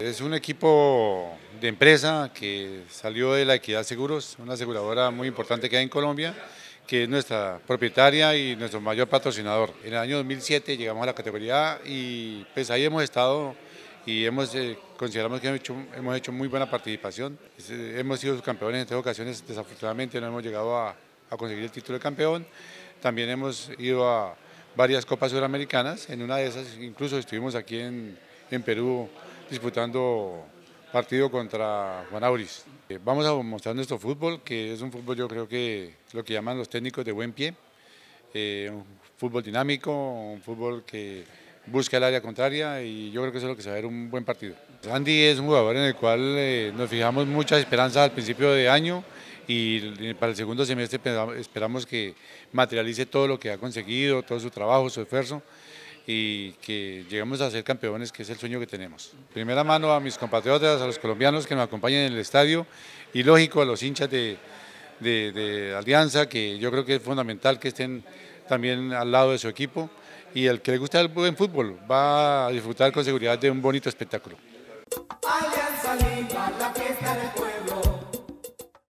Es un equipo de empresa que salió de la Equidad Seguros, una aseguradora muy importante que hay en Colombia, que es nuestra propietaria y nuestro mayor patrocinador. En el año 2007 llegamos a la categoría A y pues ahí hemos estado y hemos eh, consideramos que hemos hecho, muy buena participación. Eh, hemos sido campeones en tres ocasiones, desafortunadamente no hemos llegado a, conseguir el título de campeón. También hemos ido a varias copas sudamericanas, en una de esas incluso estuvimos aquí en, en Perú disputando partido contra Juan Auris. Eh, vamos a mostrar nuestro fútbol, que es un fútbol yo creo que lo que llaman los técnicos de buen pie, eh, un fútbol dinámico, un fútbol que busca el área contraria y yo creo que eso es lo que se va a ver un buen partido. Andy es un jugador en el cual eh, nos fijamos muchas esperanzas al principio de año y para el segundo semestre esperamos que materialice todo lo que ha conseguido, todo su trabajo, su esfuerzo y que lleguemos a ser campeones, que es el sueño que tenemos. Primera mano a mis compatriotas, a los colombianos que nos acompañan en el estadio y lógico a los hinchas de, Alianza, que yo creo que es fundamental que estén también al lado de su equipo y el que le gusta el buen fútbol va a disfrutar con seguridad de un bonito espectáculo.